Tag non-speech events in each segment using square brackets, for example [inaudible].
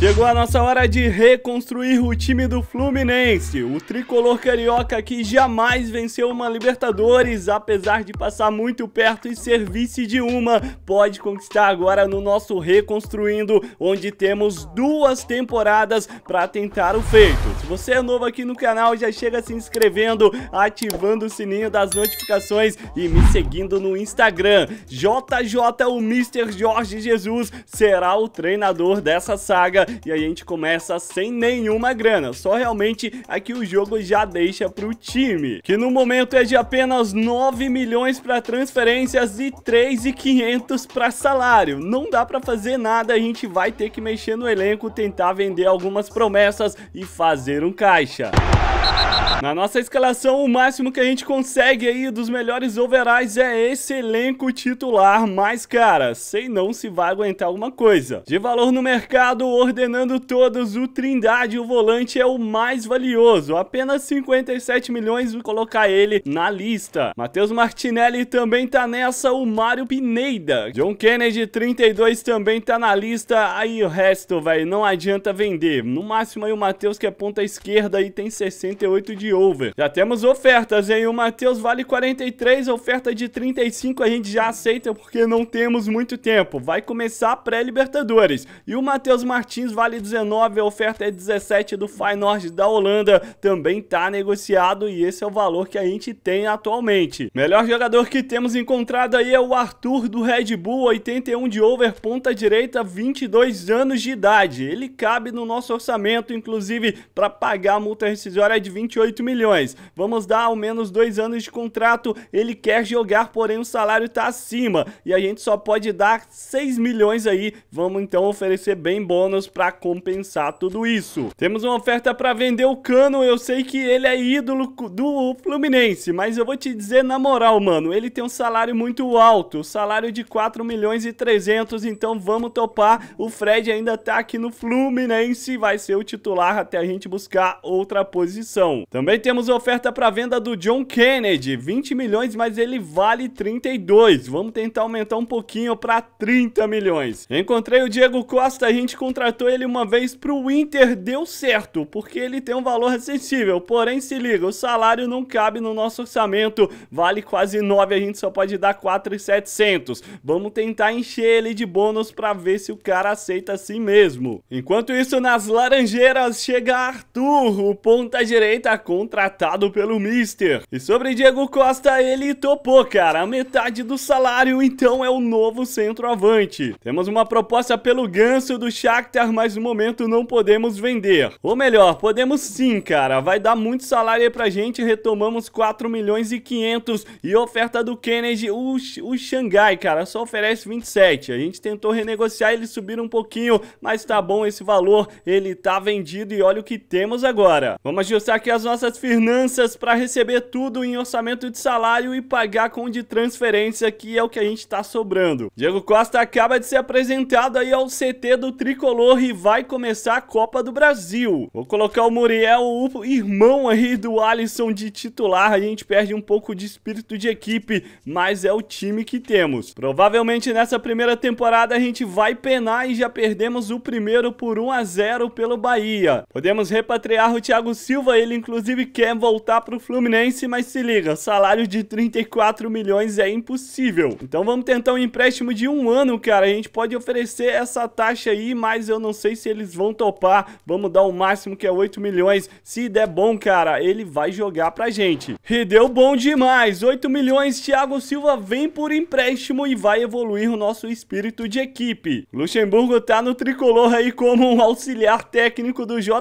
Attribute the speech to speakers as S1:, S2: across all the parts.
S1: Chegou a nossa hora de reconstruir o time do Fluminense. O tricolor carioca que jamais venceu uma Libertadores, apesar de passar muito perto e ser vice de uma, pode conquistar agora no nosso Reconstruindo, onde temos duas temporadas para tentar o feito. Se você é novo aqui no canal, já chega se inscrevendo, ativando o sininho das notificações e me seguindo no Instagram. JJ, o Mr. Jorge Jesus, será o treinador dessa saga e a gente começa sem nenhuma grana, só realmente a que o jogo já deixa pro time, que no momento é de apenas 9 milhões para transferências e 3,500 para salário. Não dá para fazer nada, a gente vai ter que mexer no elenco, tentar vender algumas promessas e fazer um caixa. Na nossa escalação, o máximo que a gente consegue aí dos melhores overais é esse elenco titular, mas cara, sem não se vai aguentar alguma coisa. De valor no mercado, o coordenando todos, o Trindade, o volante, é o mais valioso. Apenas 57 milhões, vou colocar ele na lista. Matheus Martinelli também tá nessa, o Mário Pineda. John Kennedy, 32, também tá na lista. Aí o resto, velho, não adianta vender. No máximo aí o Matheus, que é ponta esquerda, e tem 68 de over. Já temos ofertas, hein? O Matheus vale 43, oferta de 35 a gente já aceita, porque não temos muito tempo. Vai começar a pré-Libertadores. E o Matheus Martins Martins vale 19, a oferta é 17 do Feyenoord da Holanda, também tá negociado e esse é o valor que a gente tem atualmente. Melhor jogador que temos encontrado aí é o Arthur do Red Bull, 81 de over, ponta direita, 22 anos de idade. Ele cabe no nosso orçamento, inclusive para pagar a multa rescisória de 28 milhões. Vamos dar ao menos dois anos de contrato, ele quer jogar, porém o salário tá acima e a gente só pode dar 6 milhões aí. Vamos então oferecer bem bônus para para compensar tudo isso. Temos uma oferta para vender o Cano, eu sei que ele é ídolo do Fluminense, mas eu vou te dizer na moral, mano, ele tem um salário muito alto, salário de 4 milhões e 300, então vamos topar. O Fred ainda tá aqui no Fluminense, vai ser o titular até a gente buscar outra posição. Também temos oferta para venda do John Kennedy, 20 milhões, mas ele vale 32. Vamos tentar aumentar um pouquinho para 30 milhões. Encontrei o Diego Costa, a gente contratou contratou ele uma vez para o Inter, deu certo, porque ele tem um valor acessível. Porém, se liga, o salário não cabe no nosso orçamento, vale quase 9, a gente só pode dar 4,700. Vamos tentar encher ele de bônus para ver se o cara aceita assim mesmo. Enquanto isso, nas Laranjeiras chega Arthur, o ponta-direita contratado pelo Mister. E sobre Diego Costa, ele topou, cara, a metade do salário, então é o novo centroavante. Temos uma proposta pelo Ganso do Shakhtar mas no momento não podemos vender. Ou melhor, podemos sim, cara. Vai dar muito salário aí pra gente. Retomamos 4 milhões e 500. E oferta do Kennedy, o, o Xangai, cara, só oferece 27. A gente tentou renegociar, eles subiram um pouquinho, mas tá bom esse valor. Ele tá vendido e olha o que temos agora. Vamos ajustar aqui as nossas finanças para receber tudo em orçamento de salário e pagar com de transferência, que é o que a gente tá sobrando. Diego Costa acaba de ser apresentado aí ao CT do Tricolor Torre vai começar a Copa do Brasil. Vou colocar o Muriel, o irmão aí do Alisson de titular. A gente perde um pouco de espírito de equipe, mas é o time que temos. Provavelmente nessa primeira temporada a gente vai penar e já perdemos o primeiro por 1 a 0 pelo Bahia. Podemos repatriar o Thiago Silva, ele inclusive quer voltar para o Fluminense, mas se liga, salário de 34 milhões é impossível. Então vamos tentar um empréstimo de um ano, cara. A gente pode oferecer essa taxa aí, mas eu não não sei se eles vão topar. Vamos dar o máximo que é 8 milhões. Se der bom, cara, ele vai jogar pra gente. E deu bom demais. 8 milhões, Thiago Silva vem por empréstimo e vai evoluir o nosso espírito de equipe. Luxemburgo tá no tricolor aí como um auxiliar técnico do JJ,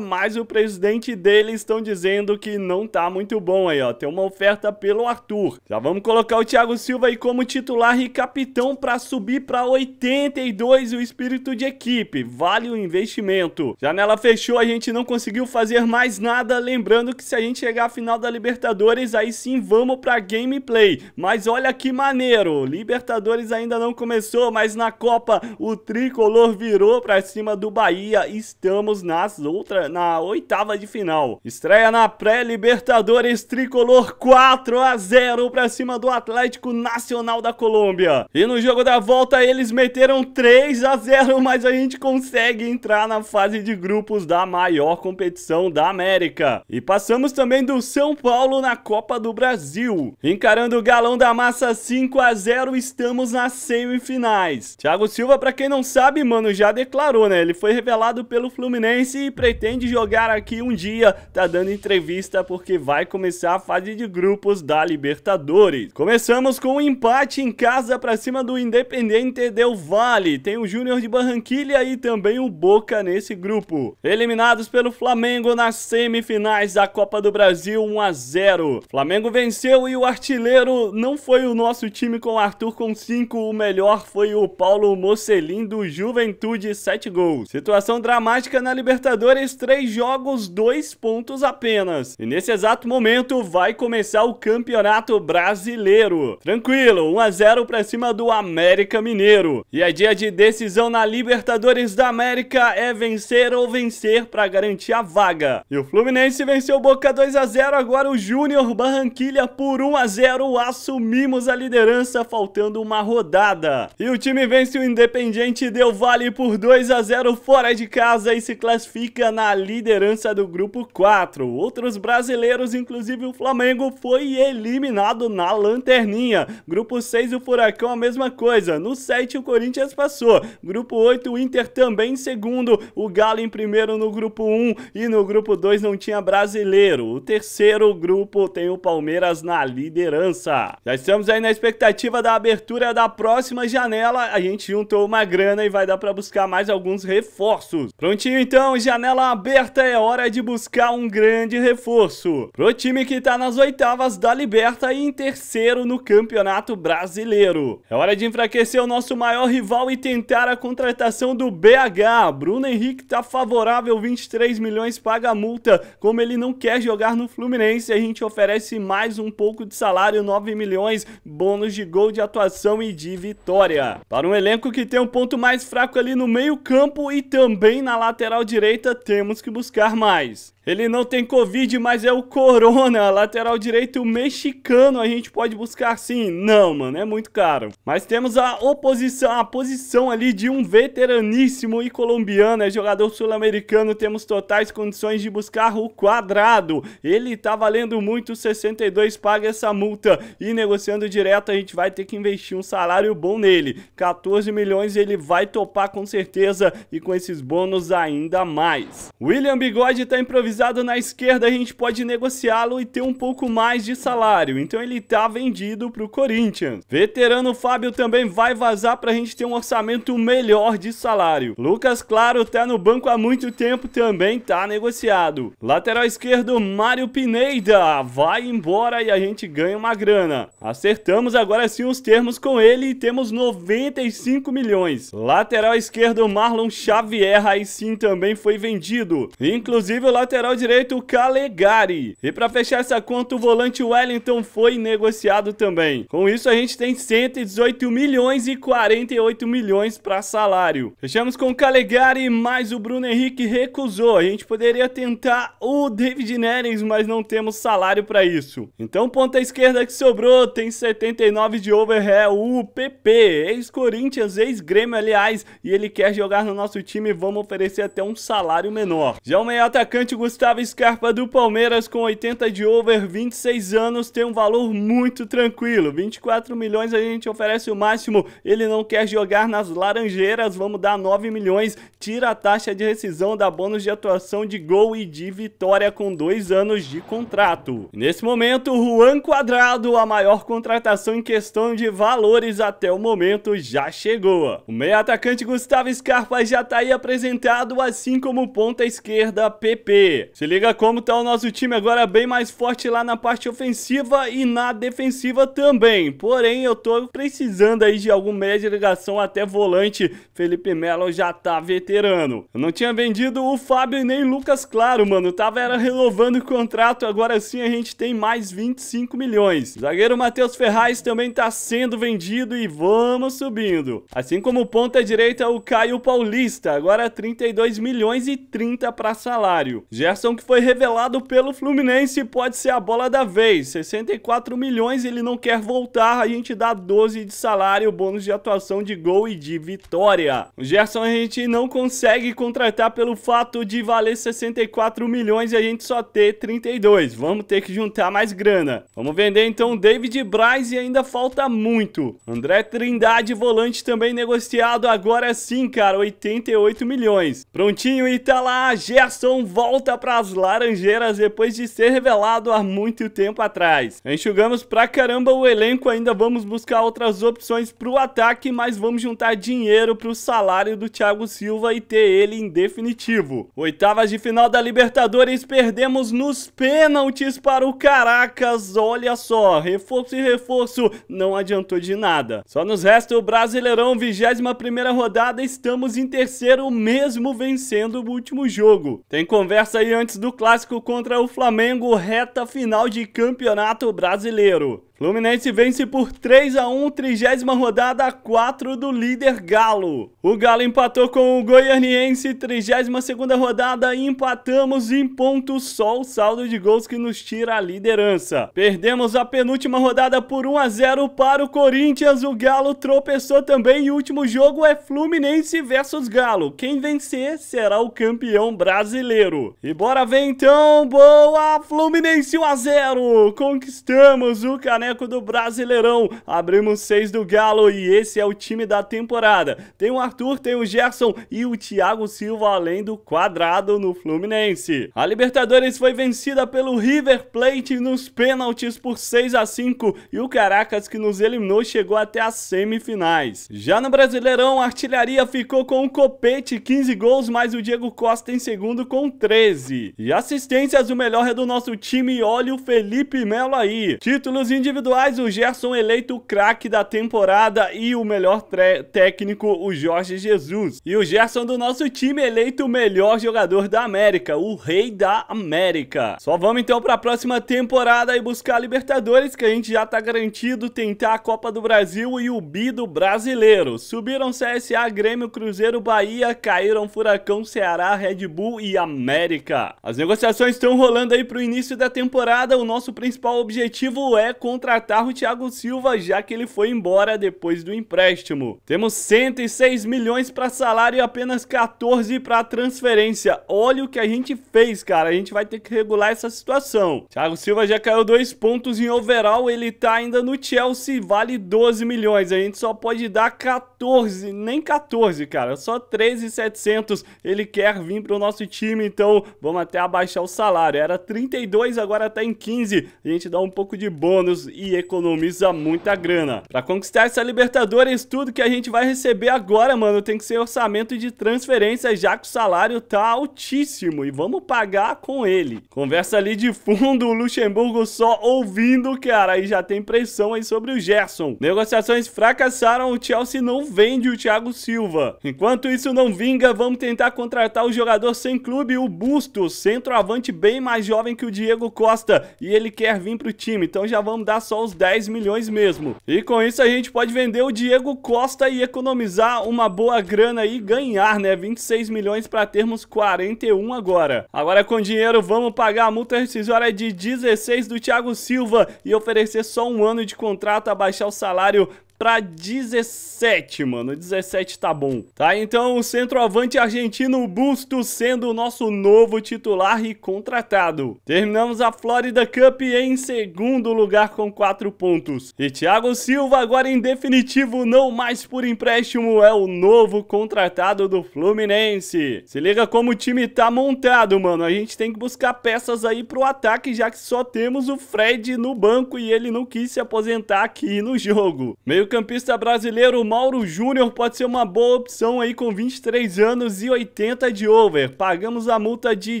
S1: mas o presidente dele estão dizendo que não tá muito bom aí, ó. Tem uma oferta pelo Arthur. Já vamos colocar o Thiago Silva aí como titular e capitão para subir para 82 o espírito de equipe equipe, vale o investimento. Janela fechou, a gente não conseguiu fazer mais nada, lembrando que se a gente chegar à final da Libertadores, aí sim vamos pra gameplay. Mas olha que maneiro, Libertadores ainda não começou, mas na Copa o tricolor virou pra cima do Bahia, estamos nas outra, na oitava de final. Estreia na pré-Libertadores, tricolor 4 a 0 pra cima do Atlético Nacional da Colômbia. E no jogo da volta eles meteram 3 a 0, mas a gente consegue entrar na fase de grupos da maior competição da América. E passamos também do São Paulo na Copa do Brasil. Encarando o Galão da Massa 5 a 0 estamos nas semifinais. Thiago Silva, para quem não sabe, mano, já declarou, né? Ele foi revelado pelo Fluminense e pretende jogar aqui um dia. Tá dando entrevista porque vai começar a fase de grupos da Libertadores. Começamos com um empate em casa para cima do Independente Del Vale. Tem o Júnior de Barranquilha e também o Boca nesse grupo. Eliminados pelo Flamengo nas semifinais da Copa do Brasil 1 a 0. Flamengo venceu e o artilheiro não foi o nosso time com Arthur com 5, o melhor foi o Paulo Mocelin do Juventude, 7 gols. Situação dramática na Libertadores, 3 jogos, 2 pontos apenas. E nesse exato momento vai começar o Campeonato Brasileiro. Tranquilo, 1 a 0 para cima do América Mineiro. E é dia de decisão na Libertadores da América é vencer ou vencer para garantir a vaga. E o Fluminense venceu o Boca 2 a 0, agora o Júnior Barranquilha por 1 a 0, assumimos a liderança faltando uma rodada. E o time vence o Independiente Del Vale por 2 a 0 fora de casa e se classifica na liderança do grupo 4. Outros brasileiros, inclusive o Flamengo, foi eliminado na lanterninha. Grupo 6 o Furacão a mesma coisa. No 7 o Corinthians passou. Grupo 8 o Inter também segundo, o Galo em primeiro no grupo 1 e no grupo 2 não tinha brasileiro. O terceiro grupo tem o Palmeiras na liderança. Já estamos aí na expectativa da abertura da próxima janela. A gente juntou uma grana e vai dar para buscar mais alguns reforços. Prontinho então, janela aberta, é hora de buscar um grande reforço. Pro time que tá nas oitavas da Liberta e em terceiro no Campeonato Brasileiro. É hora de enfraquecer o nosso maior rival e tentar a contratação do BH. Bruno Henrique tá favorável, 23 milhões paga a multa. Como ele não quer jogar no Fluminense, a gente oferece mais um pouco de salário, 9 milhões, bônus de gol de atuação e de vitória. Para um elenco que tem um ponto mais fraco ali no meio-campo e também na lateral direita, temos que buscar mais. Ele não tem Covid, mas é o Corona, [laughs] lateral direito mexicano. A gente pode buscar sim. Não, mano, é muito caro. Mas temos a oposição, a posição ali de um veteraníssimo e colombiano. É jogador sul-americano. Temos totais condições de buscar o quadrado. Ele tá valendo muito, 62 paga essa multa. E negociando direto, a gente vai ter que investir um salário bom nele. 14 milhões ele vai topar com certeza. E com esses bônus ainda mais. William Bigode tá improvisando valorizado na esquerda, a gente pode negociá-lo e ter um pouco mais de salário. Então ele tá vendido pro Corinthians. Veterano Fábio também vai vazar pra gente ter um orçamento melhor de salário. Lucas Claro tá no banco há muito tempo, também tá negociado. Lateral esquerdo, Mário Pineda. Vai embora e a gente ganha uma grana. Acertamos agora sim os termos com ele e temos 95 milhões. Lateral esquerdo, Marlon Xavier, aí sim também foi vendido. Inclusive o lateral lateral direito, Calegari. E para fechar essa conta, o volante Wellington foi negociado também. Com isso, a gente tem 118 milhões e 48 milhões para salário. Fechamos com Calegari, mas o Bruno Henrique recusou. A gente poderia tentar o David Neres, mas não temos salário para isso. Então, ponta esquerda que sobrou tem 79 de overhead, o PP, ex-Corinthians, ex-Grêmio, aliás, e ele quer jogar no nosso time, vamos oferecer até um salário menor. Já o meio atacante o Gustavo Scarpa do Palmeiras com 80 de over, 26 anos, tem um valor muito tranquilo. 24 milhões a gente oferece o máximo. Ele não quer jogar nas Laranjeiras, vamos dar 9 milhões. Tira a taxa de rescisão, da bônus de atuação de gol e de vitória com 2 anos de contrato. Nesse momento, Juan Quadrado, a maior contratação em questão de valores até o momento, já chegou. O meio atacante Gustavo Scarpa já está aí apresentado, assim como ponta esquerda PP. Se liga como tá o nosso time agora bem mais forte lá na parte ofensiva e na defensiva também. Porém, eu tô precisando aí de algum meia de ligação até volante. Felipe Melo já tá veterano. Eu não tinha vendido o Fábio nem o Lucas Claro, mano. tava era renovando o contrato. Agora sim a gente tem mais 25 milhões. zagueiro Matheus Ferraz também tá sendo vendido e vamos subindo. Assim como ponta direita o Caio Paulista. Agora 32 milhões e 30 para salário. Já Gerson, que foi revelado pelo Fluminense, pode ser a bola da vez. 64 milhões, ele não quer voltar, a gente dá 12 de salário, bônus de atuação de gol e de vitória. O Gerson a gente não consegue contratar pelo fato de valer 64 milhões e a gente só ter 32. Vamos ter que juntar mais grana. Vamos vender então David Braz e ainda falta muito. André Trindade, volante também negociado agora sim, cara, 88 milhões. Prontinho, e tá lá, Gerson volta volta para as Laranjeiras depois de ser revelado há muito tempo atrás. Enxugamos pra caramba o elenco, ainda vamos buscar outras opções pro ataque, mas vamos juntar dinheiro pro salário do Thiago Silva e ter ele em definitivo. Oitavas de final da Libertadores, perdemos nos pênaltis para o Caracas, olha só, reforço e reforço, não adiantou de nada. Só nos resta o Brasileirão, 21ª rodada, estamos em terceiro mesmo vencendo o último jogo. Tem conversa aí antes do clássico contra o Flamengo, reta final de Campeonato Brasileiro. Fluminense vence por 3 a 1, trigésima rodada 4 do líder Galo. O Galo empatou com o Goianiense, 32 segunda rodada e empatamos em ponto só o saldo de gols que nos tira a liderança. Perdemos a penúltima rodada por 1 a 0 para o Corinthians, o Galo tropeçou também e o último jogo é Fluminense versus Galo. Quem vencer será o campeão brasileiro. E bora ver então, boa Fluminense 1 a 0. Conquistamos o canal caneco do Brasileirão. Abrimos seis do Galo e esse é o time da temporada. Tem o Arthur, tem o Gerson e o Thiago Silva além do quadrado no Fluminense. A Libertadores foi vencida pelo River Plate nos pênaltis por 6 a 5 e o Caracas que nos eliminou chegou até as semifinais. Já no Brasileirão, a artilharia ficou com o Copete, 15 gols, mais o Diego Costa em segundo com 13. E assistências, o melhor é do nosso time, olha o Felipe Melo aí. Títulos individuais individuais, o Gerson eleito craque da temporada e o melhor técnico, o Jorge Jesus. E o Gerson do nosso time eleito o melhor jogador da América, o rei da América. Só vamos então para a próxima temporada e buscar a Libertadores, que a gente já tá garantido tentar a Copa do Brasil e o bi do brasileiro. Subiram CSA, Grêmio, Cruzeiro, Bahia, caíram Furacão, Ceará, Red Bull e América. As negociações estão rolando aí pro início da temporada. O nosso principal objetivo é contra contratar o Thiago Silva já que ele foi embora depois do empréstimo. Temos 106 milhões para salário e apenas 14 para transferência. Olha o que a gente fez, cara. A gente vai ter que regular essa situação. Thiago Silva já caiu dois pontos em overall, ele tá ainda no Chelsea, vale 12 milhões. A gente só pode dar 14, nem 14, cara. Só 13,700 ele quer vir pro nosso time, então vamos até abaixar o salário. Era 32, agora tá em 15. A gente dá um pouco de bônus e economiza muita grana. Pra conquistar essa Libertadores, tudo que a gente vai receber agora, mano, tem que ser orçamento de transferência, já que o salário tá altíssimo e vamos pagar com ele. Conversa ali de fundo, o Luxemburgo só ouvindo, cara, e já tem pressão aí sobre o Gerson. Negociações fracassaram, o Chelsea não vende o Thiago Silva. Enquanto isso não vinga, vamos tentar contratar o jogador sem clube, o Busto, centroavante bem mais jovem que o Diego Costa, e ele quer vir pro time, então já vamos dar só os 10 milhões mesmo. E com isso a gente pode vender o Diego Costa e economizar uma boa grana e ganhar, né? 26 milhões para termos 41 agora. Agora com dinheiro vamos pagar a multa rescisória de 16 do Thiago Silva e oferecer só um ano de contrato, abaixar o salário para 17, mano. 17 tá bom. Tá, então o centroavante argentino Busto sendo o nosso novo titular e contratado. Terminamos a Florida Cup em segundo lugar com 4 pontos. E Thiago Silva agora em definitivo, não mais por empréstimo, é o novo contratado do Fluminense. Se liga como o time tá montado, mano. A gente tem que buscar peças aí pro ataque, já que só temos o Fred no banco e ele não quis se aposentar aqui no jogo. Meio Meio-campista brasileiro Mauro Júnior pode ser uma boa opção aí com 23 anos e 80 de over. Pagamos a multa de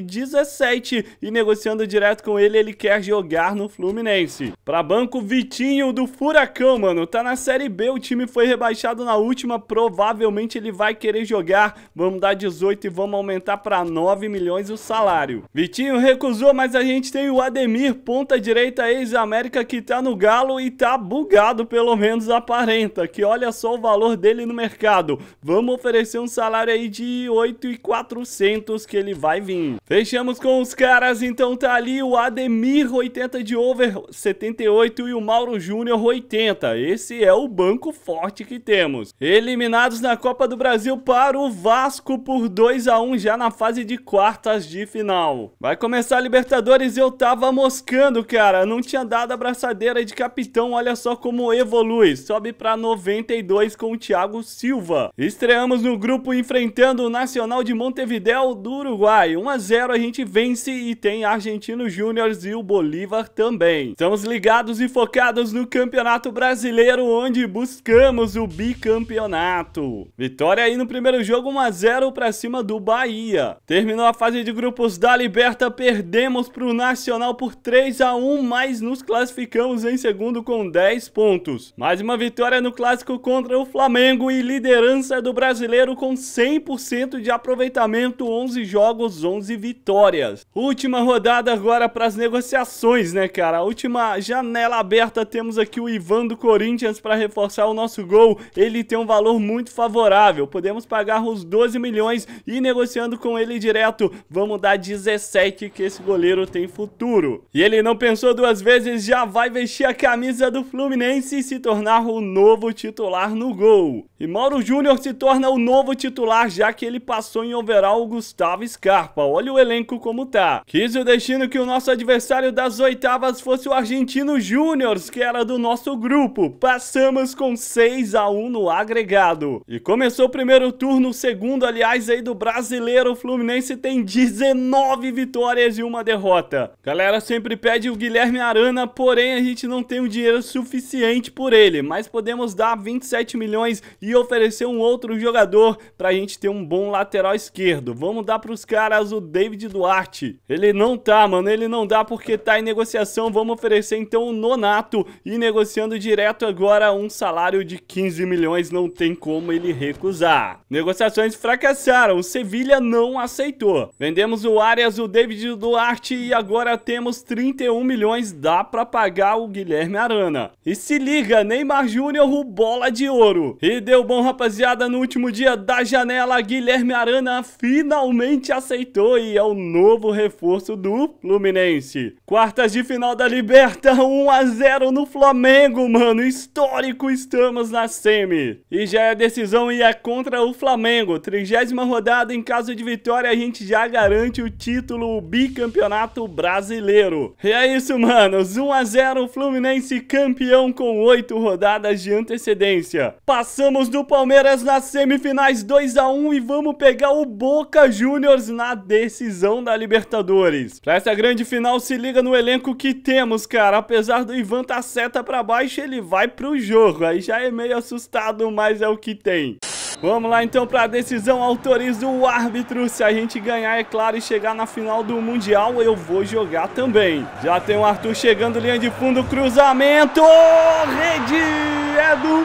S1: 17 e negociando direto com ele, ele quer jogar no Fluminense. Pra banco, Vitinho do Furacão, mano. Tá na Série B, o time foi rebaixado na última, provavelmente ele vai querer jogar. Vamos dar 18 e vamos aumentar pra 9 milhões o salário. Vitinho recusou, mas a gente tem o Ademir, ponta direita ex-América que tá no Galo e tá bugado pelo menos a 40, que olha só o valor dele no mercado. Vamos oferecer um salário aí de 8,400 que ele vai vir. Fechamos com os caras, então tá ali o Ademir 80 de over 78 e o Mauro Júnior 80. Esse é o banco forte que temos. Eliminados na Copa do Brasil para o Vasco por 2 a 1 já na fase de quartas de final. Vai começar a Libertadores, eu tava moscando, cara. Não tinha dado a braçadeira de capitão, olha só como evolui. Sobe sobe para 92 com o Thiago Silva. Estreamos no grupo enfrentando o Nacional de Montevideo do Uruguai. 1 a 0 a gente vence e tem Argentino Júnior e o Bolívar também. Estamos ligados e focados no Campeonato Brasileiro, onde buscamos o bicampeonato. Vitória aí no primeiro jogo 1 a 0 para cima do Bahia. Terminou a fase de grupos da Liberta, perdemos para o Nacional por 3 a 1, mas nos classificamos em segundo com 10 pontos. Mais uma vitória vitória no clássico contra o Flamengo e liderança do brasileiro com 100% de aproveitamento, 11 jogos, 11 vitórias. Última rodada agora para as negociações, né, cara? última janela aberta, temos aqui o Ivan do Corinthians para reforçar o nosso gol. Ele tem um valor muito favorável. Podemos pagar os 12 milhões e negociando com ele direto, vamos dar 17 que esse goleiro tem futuro. E ele não pensou duas vezes, já vai vestir a camisa do Fluminense e se tornar o novo titular no gol. E Mauro Júnior se torna o novo titular já que ele passou em overall o Gustavo Scarpa. Olha o elenco como tá. Quis o destino que o nosso adversário das oitavas fosse o argentino Júnior, que era do nosso grupo. Passamos com 6 a 1 no agregado. E começou o primeiro turno, o segundo aliás aí do brasileiro, o Fluminense tem 19 vitórias e uma derrota. Galera sempre pede o Guilherme Arana, porém a gente não tem o dinheiro suficiente por ele, mas podemos dar 27 milhões e oferecer um outro jogador para a gente ter um bom lateral esquerdo. Vamos dar para os caras o David Duarte. Ele não tá, mano, ele não dá porque tá em negociação. Vamos oferecer então o Nonato e negociando direto agora um salário de 15 milhões. Não tem como ele recusar. Negociações fracassaram, Sevilha não aceitou. Vendemos o Arias, o David Duarte e agora temos 31 milhões. Dá para pagar o Guilherme Arana. E se liga, Neymar Júnior Júnior, o bola de ouro. E deu bom, rapaziada, no último dia da janela, Guilherme Arana finalmente aceitou e é o novo reforço do Fluminense. Quartas de final da Liberta, 1x0 no Flamengo, mano. Histórico, estamos na semi. E já é decisão e é contra o Flamengo. Trigésima rodada, em caso de vitória, a gente já garante o título, o bicampeonato brasileiro. E é isso, manos. 1x0 Fluminense campeão com 8 rodadas horas de antecedência. Passamos do Palmeiras nas semifinais 2x1 e vamos pegar o Boca Juniors na decisão da Libertadores. Pra essa grande final, se liga no elenco que temos, cara. Apesar do Ivan tá seta pra baixo, ele vai pro jogo. Aí já é meio assustado, mas é o que tem. Vamos lá então para a decisão, autoriza o árbitro, se a gente ganhar é claro e chegar na final do Mundial eu vou jogar também. Já tem o Arthur chegando, linha de fundo, cruzamento, rede!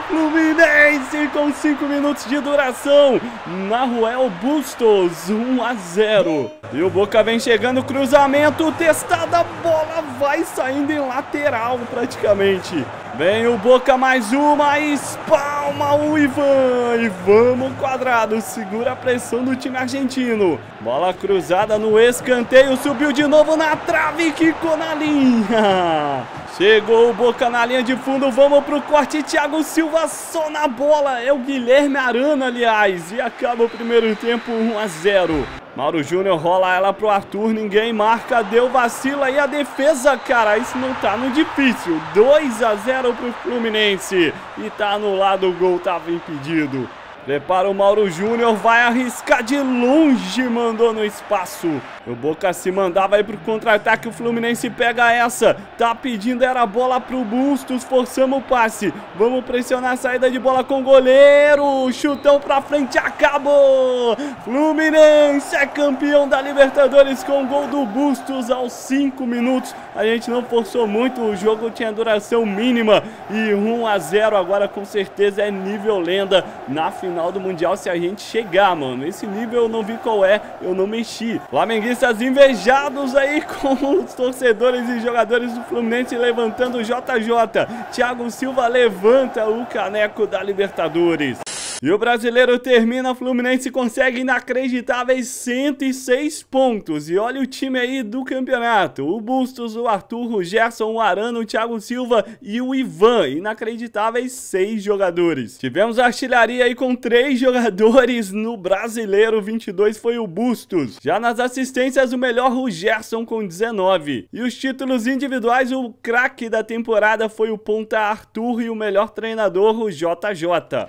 S1: do Fluminense com 5 minutos de duração. Naruel Bustos, 1 a 0. E o Boca vem chegando, cruzamento, testada, a bola vai saindo em lateral praticamente. Vem o Boca mais uma, espalma o Ivan. E vamos quadrado, segura a pressão do time argentino. Bola cruzada no escanteio, subiu de novo na trave, quicou na linha. Chegou o Boca na linha de fundo, vamos pro corte, Thiago Silva só na bola, é o Guilherme Arana, aliás, e acaba o primeiro tempo 1 a 0. Mauro Júnior rola ela pro Arthur, ninguém marca, deu vacila e a defesa, cara, isso não tá no difícil. 2 a 0 pro Fluminense e tá no lado o gol, tava impedido. Prepara o Mauro Júnior, vai arriscar de longe, mandou no espaço. O Boca se mandava aí pro contra-ataque, o Fluminense pega essa. Tá pedindo, era a bola pro Bustos, forçamos o passe. Vamos pressionar a saída de bola com o goleiro. Chutão pra frente, acabou. Fluminense é campeão da Libertadores com o gol do Bustos aos 5 minutos. A gente não forçou muito, o jogo tinha duração mínima. E 1 a 0 agora com certeza é nível lenda na final final do Mundial se a gente chegar, mano. Esse nível eu não vi qual é, eu não mexi. Flamenguistas invejados aí [laughs] com os torcedores e jogadores do Fluminense levantando o JJ. Thiago Silva levanta o caneco da Libertadores. E o brasileiro termina, o Fluminense consegue inacreditáveis 106 pontos. E olha o time aí do campeonato. O Bustos, o Arthur, o Gerson, o Arano o Thiago Silva e o Ivan. Inacreditáveis 6 jogadores. Tivemos artilharia aí com 3 jogadores no brasileiro. 22 foi o Bustos. Já nas assistências, o melhor o Gerson com 19. E os títulos individuais, o craque da temporada foi o ponta Arthur e o melhor treinador, o JJ.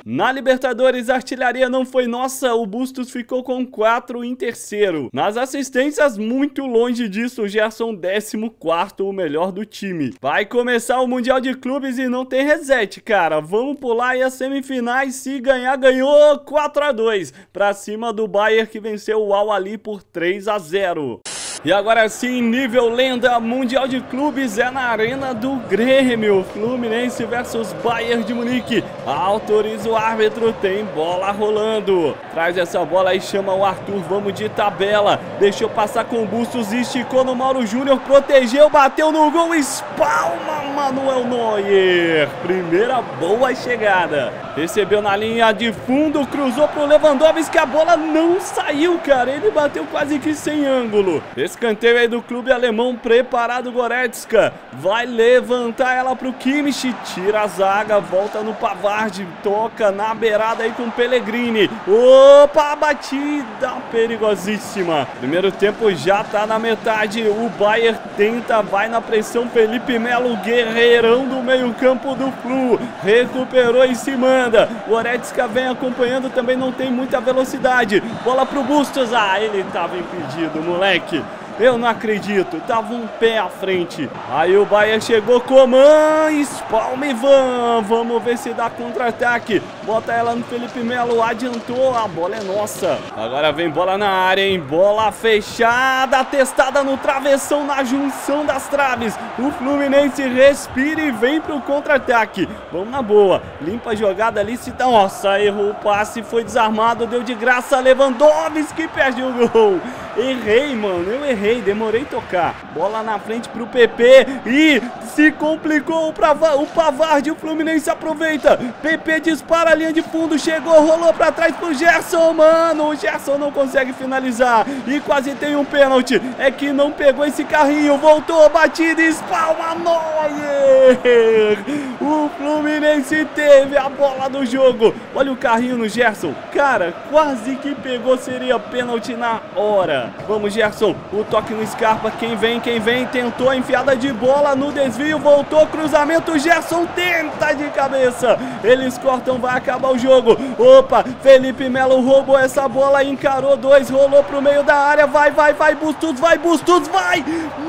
S1: Na Libertadores, jogadores, a artilharia não foi nossa, o Bustos ficou com 4 em terceiro. Nas assistências, muito longe disso, o Gerson 14, o melhor do time. Vai começar o Mundial de Clubes e não tem reset, cara. Vamos pular e as semifinais, se ganhar, ganhou 4 a 2 para cima do Bayern que venceu o Al Ali por 3 a 0. E agora sim, nível lenda mundial de clubes é na arena do Grêmio. Fluminense versus Bayern de Munique. Autoriza o árbitro, tem bola rolando. Traz essa bola e chama o Arthur, vamos de tabela. Deixou passar com o Bustos, esticou no Mauro Júnior, protegeu, bateu no gol, espalma Manuel Neuer. Primeira boa chegada. Recebeu na linha de fundo, cruzou pro Lewandowski, a bola não saiu, cara. Ele bateu quase que sem ângulo. Escanteio aí do clube alemão, preparado Goretzka. Vai levantar ela pro Kimmich, tira a zaga, volta no Pavard, toca na beirada aí com o Pellegrini. Opa, batida perigosíssima. Primeiro tempo já tá na metade, o Bayern tenta, vai na pressão, Felipe Melo, guerreirão do meio campo do Flu. Recuperou em cima Miranda. O Oretzka vem acompanhando, também não tem muita velocidade. Bola pro Bustos. Ah, ele estava impedido, moleque. Eu não acredito. Tava um pé à frente. Aí o Bahia chegou com mães. Palma e van. Vamos ver se dá contra-ataque. Bota ela no Felipe Melo. Adiantou. A bola é nossa. Agora vem bola na área, hein? Bola fechada. Testada no travessão na junção das traves. O Fluminense respira e vem pro contra-ataque. Vamos na boa. Limpa a jogada ali. Se dá. Tá, nossa, errou o passe. Foi desarmado. Deu de graça. Lewandowski perdeu o gol. Errei, mano. Eu errei. Demorei tocar. Bola na frente pro PP. E se complicou o, Prava, o Pavard. O Fluminense aproveita. PP dispara a linha de fundo. Chegou, rolou pra trás pro Gerson, mano. O Gerson não consegue finalizar. E quase tem um pênalti. É que não pegou esse carrinho. Voltou, batida espalma. Neuer. O Fluminense teve a bola do jogo. Olha o carrinho no Gerson. Cara, quase que pegou. Seria pênalti na hora. Vamos, Gerson. O toque no Scarpa. Quem vem, quem vem. Tentou a enfiada de bola no desvio. Voltou, cruzamento. Gerson tenta de cabeça. Eles cortam, vai acabar o jogo. Opa, Felipe Melo roubou essa bola. Encarou dois, rolou pro meio da área. Vai, vai, vai, Bustos, vai, Bustos, vai.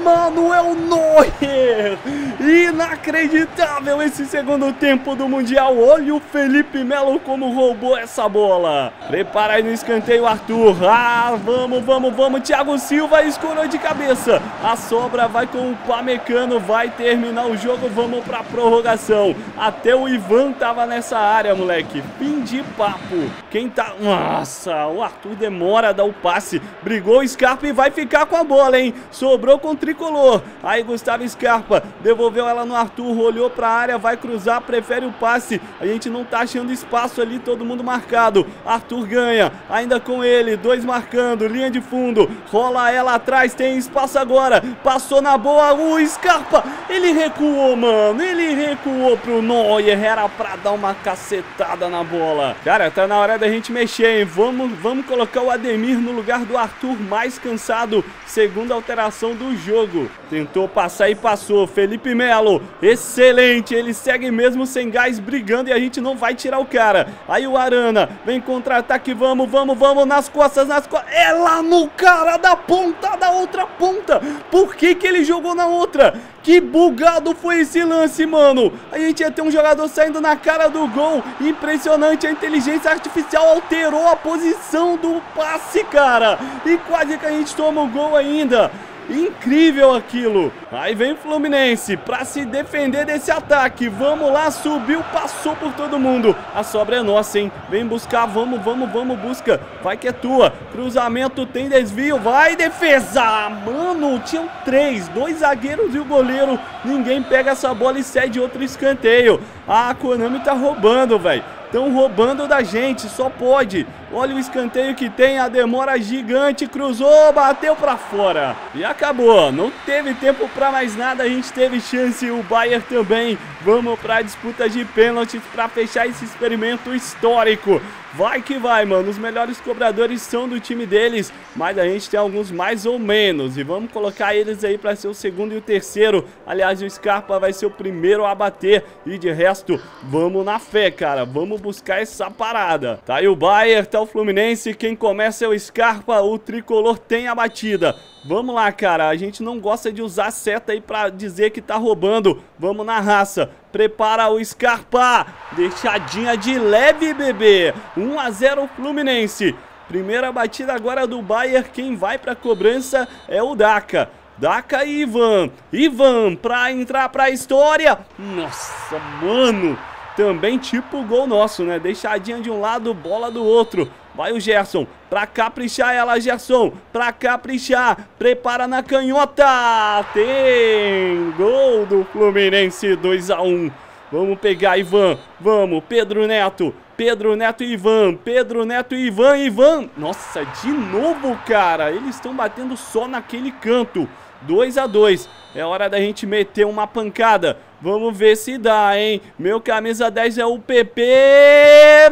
S1: Manuel Neuer. Inacreditável esse segundo tempo do Mundial. Olha o Felipe Melo como roubou essa bola. Prepara aí no escanteio, Arthur. Ah, vamos, vamos, vamos vamos, Thiago Silva escorou de cabeça. A sobra vai com o Pamecano, vai terminar o jogo, vamos pra prorrogação. Até o Ivan tava nessa área, moleque. Fim de papo. Quem tá... Nossa, o Arthur demora a dar o passe. Brigou o Scarpa e vai ficar com a bola, hein? Sobrou com o Tricolor. Aí Gustavo Scarpa devolveu ela no Arthur, olhou pra área, vai cruzar, prefere o passe. A gente não tá achando espaço ali, todo mundo marcado. Arthur ganha, ainda com ele, dois marcando, linha de fundo fundo. Rola ela atrás, tem espaço agora. Passou na boa o Scarpa. Ele recuou, mano. Ele recuou pro Neuer. Era pra dar uma cacetada na bola. Cara, tá na hora da gente mexer, hein? Vamos, vamos colocar o Ademir no lugar do Arthur mais cansado. Segunda alteração do jogo. Tentou passar e passou. Felipe Melo. Excelente. Ele segue mesmo sem gás, brigando e a gente não vai tirar o cara. Aí o Arana. Vem contra-ataque. Vamos, vamos, vamos. Nas costas, nas costas. É lá no cara da ponta da outra ponta. Por que que ele jogou na outra? Que bugado foi esse lance, mano. A gente ia ter um jogador saindo na cara do gol. Impressionante, a inteligência artificial alterou a posição do passe, cara. E quase que a gente toma o gol ainda. Incrível aquilo. Aí vem o Fluminense para se defender desse ataque. Vamos lá, subiu, passou por todo mundo. A sobra é nossa, hein? Vem buscar, vamos, vamos, vamos, busca. Vai que é tua. Cruzamento tem desvio, vai defesa. Mano, tinham três, dois zagueiros e o goleiro. Ninguém pega essa bola e cede outro escanteio. Ah, a Konami tá roubando, velho. Estão roubando da gente, só pode. Olha o escanteio que tem, a demora gigante, cruzou, bateu para fora. E acabou, não teve tempo para mais nada, a gente teve chance, o Bayern também. Vamos para a disputa de pênaltis para fechar esse experimento histórico. Vai que vai, mano. Os melhores cobradores são do time deles, mas a gente tem alguns mais ou menos. E vamos colocar eles aí para ser o segundo e o terceiro. Aliás, o Scarpa vai ser o primeiro a bater. E de resto, vamos na fé, cara. Vamos buscar essa parada. Tá aí o Bayern, tá o Fluminense, quem começa é o Scarpa, o Tricolor tem a batida. Vamos lá, cara, a gente não gosta de usar seta aí pra dizer que tá roubando. Vamos na raça, prepara o Scarpa, deixadinha de leve, bebê. 1 a 0 Fluminense. Primeira batida agora do Bayer, quem vai pra cobrança é o Daka. Daka e Ivan, Ivan pra entrar pra história. Nossa, mano... Também tipo o gol nosso, né? Deixadinha de um lado, bola do outro. Vai o Gerson, pra caprichar ela, Gerson, pra caprichar, prepara na canhota, tem gol do Fluminense, 2x1. Vamos pegar Ivan, vamos, Pedro Neto, Pedro Neto e Ivan, Pedro Neto e Ivan, Ivan. Nossa, de novo, cara, eles estão batendo só naquele canto. 2 a 2 é hora da gente meter uma pancada. Vamos ver se dá, hein? Meu camisa 10 é o PP.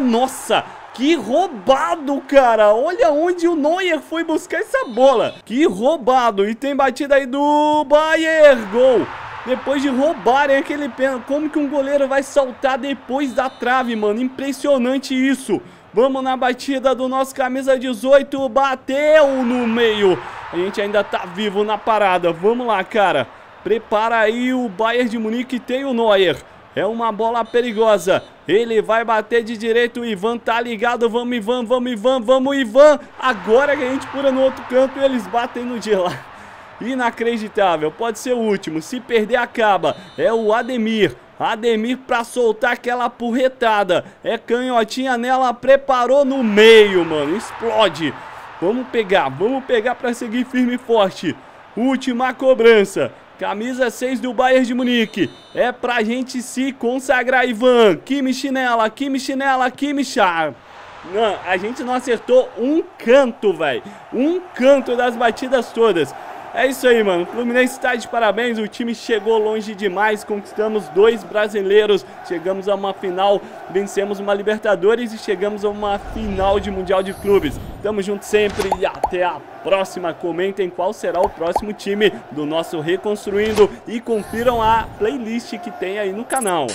S1: Nossa! Que roubado, cara! Olha onde o Neuer foi buscar essa bola. Que roubado! E tem batida aí do Bayern. Gol! Depois de roubarem aquele pênalti. Como que um goleiro vai saltar depois da trave, mano? Impressionante isso. Vamos na batida do nosso camisa 18. Bateu no meio. A gente ainda tá vivo na parada. Vamos lá, cara. Prepara aí o Bayern de Munique, tem o Neuer. É uma bola perigosa. Ele vai bater de direito. O Ivan tá ligado. Vamos, Ivan, vamos, Ivan, vamos, Ivan. Agora que a gente pula no outro canto e eles batem no de lá. [laughs] Inacreditável. Pode ser o último. Se perder, acaba. É o Ademir. Ademir para soltar aquela porretada. É canhotinha nela. Preparou no meio, mano. Explode. Vamos pegar. Vamos pegar para seguir firme e forte. Última cobrança. Camisa 6 do Bayern de Munique. É pra gente se consagrar, Ivan. Kimi Chinela, Kimi Chinela, Kimi Char. Não, a gente não acertou um canto, velho. Um canto das batidas todas. É isso aí, mano. Fluminense está de parabéns. O time chegou longe demais. Conquistamos dois brasileiros. Chegamos a uma final. Vencemos uma Libertadores e chegamos a uma final de Mundial de Clubes. Tamo junto sempre e até a próxima. Comentem qual será o próximo time do nosso Reconstruindo e confiram a playlist que tem aí no canal.